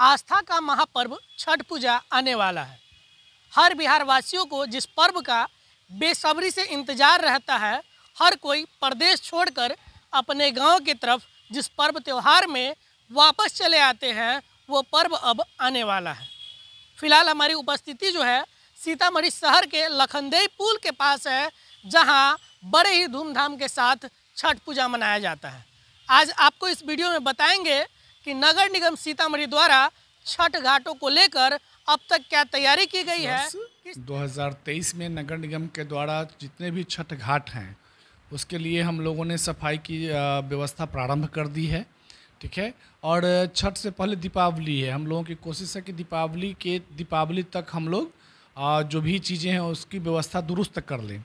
आस्था का महापर्व छठ पूजा आने वाला है हर बिहार वासियों को जिस पर्व का बेसब्री से इंतजार रहता है हर कोई प्रदेश छोड़कर अपने गांव की तरफ जिस पर्व त्यौहार में वापस चले आते हैं वो पर्व अब आने वाला है फिलहाल हमारी उपस्थिति जो है सीतामढ़ी शहर के लखनदेई पुल के पास है जहां बड़े ही धूमधाम के साथ छठ पूजा मनाया जाता है आज आपको इस वीडियो में बताएंगे कि नगर निगम सीतामढ़ी द्वारा छठ घाटों को लेकर अब तक क्या तैयारी की गई है 2023 में नगर निगम के द्वारा जितने भी छठ घाट हैं उसके लिए हम लोगों ने सफाई की व्यवस्था प्रारंभ कर दी है ठीक है और छठ से पहले दीपावली है हम लोगों की कोशिश है कि दीपावली के दीपावली तक हम लोग जो भी चीज़ें हैं उसकी व्यवस्था दुरुस्त कर लें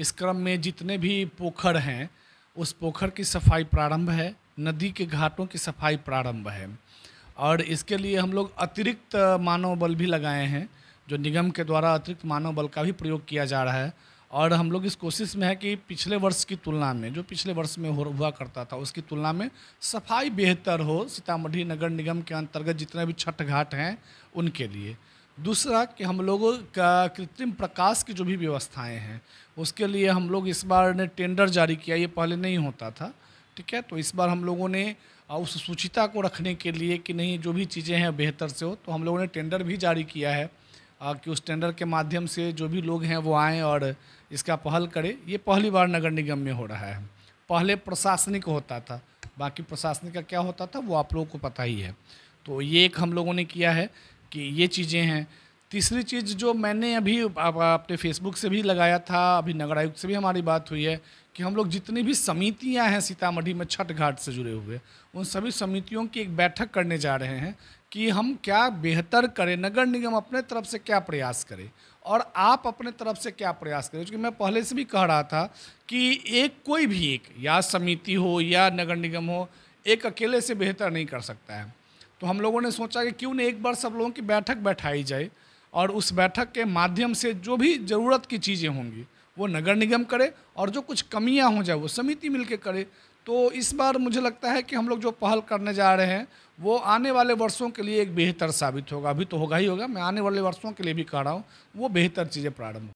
इस क्रम में जितने भी पोखर हैं उस पोखर की सफाई प्रारंभ है नदी के घाटों की सफाई प्रारंभ है और इसके लिए हम लोग अतिरिक्त मानव बल भी लगाए हैं जो निगम के द्वारा अतिरिक्त मानव बल का भी प्रयोग किया जा रहा है और हम लोग इस कोशिश में है कि पिछले वर्ष की तुलना में जो पिछले वर्ष में हो हुआ करता था उसकी तुलना में सफाई बेहतर हो सीतामढ़ी नगर निगम के अंतर्गत जितने भी छठ घाट हैं उनके लिए दूसरा कि हम लोगों का कृत्रिम प्रकाश की जो भी व्यवस्थाएं हैं उसके लिए हम लोग इस बार ने टेंडर जारी किया ये पहले नहीं होता था ठीक है तो इस बार हम लोगों ने उस सूचिता को रखने के लिए कि नहीं जो भी चीज़ें हैं बेहतर से हो तो हम लोगों ने टेंडर भी जारी किया है कि उस टेंडर के माध्यम से जो भी लोग हैं वो आएँ और इसका पहल करें ये पहली बार नगर निगम में हो रहा है पहले प्रशासनिक होता था बाकी प्रशासनिक का क्या होता था वो आप लोगों को पता ही है तो ये एक हम लोगों ने किया है कि ये चीज़ें हैं तीसरी चीज़ जो मैंने अभी अपने फेसबुक से भी लगाया था अभी नगर आयुक्त से भी हमारी बात हुई है कि हम लोग जितनी भी समितियां हैं सीतामढ़ी में छठ घाट से जुड़े हुए उन सभी समितियों की एक बैठक करने जा रहे हैं कि हम क्या बेहतर करें नगर निगम अपने तरफ से क्या प्रयास करें और आप अपने तरफ से क्या प्रयास करें क्योंकि मैं पहले से भी कह रहा था कि एक कोई भी एक या समिति हो या नगर निगम हो एक अकेले से बेहतर नहीं कर सकता है तो हम लोगों ने सोचा कि क्यों नहीं एक बार सब लोगों की बैठक बैठाई जाए और उस बैठक के माध्यम से जो भी ज़रूरत की चीज़ें होंगी वो नगर निगम करे और जो कुछ कमियां हो जाए वो समिति मिलकर करे तो इस बार मुझे लगता है कि हम लोग जो पहल करने जा रहे हैं वो आने वाले वर्षों के लिए एक बेहतर साबित होगा अभी तो होगा ही होगा मैं आने वाले वर्षों के लिए भी कह रहा हूँ वो बेहतर चीज़ें प्रारंभ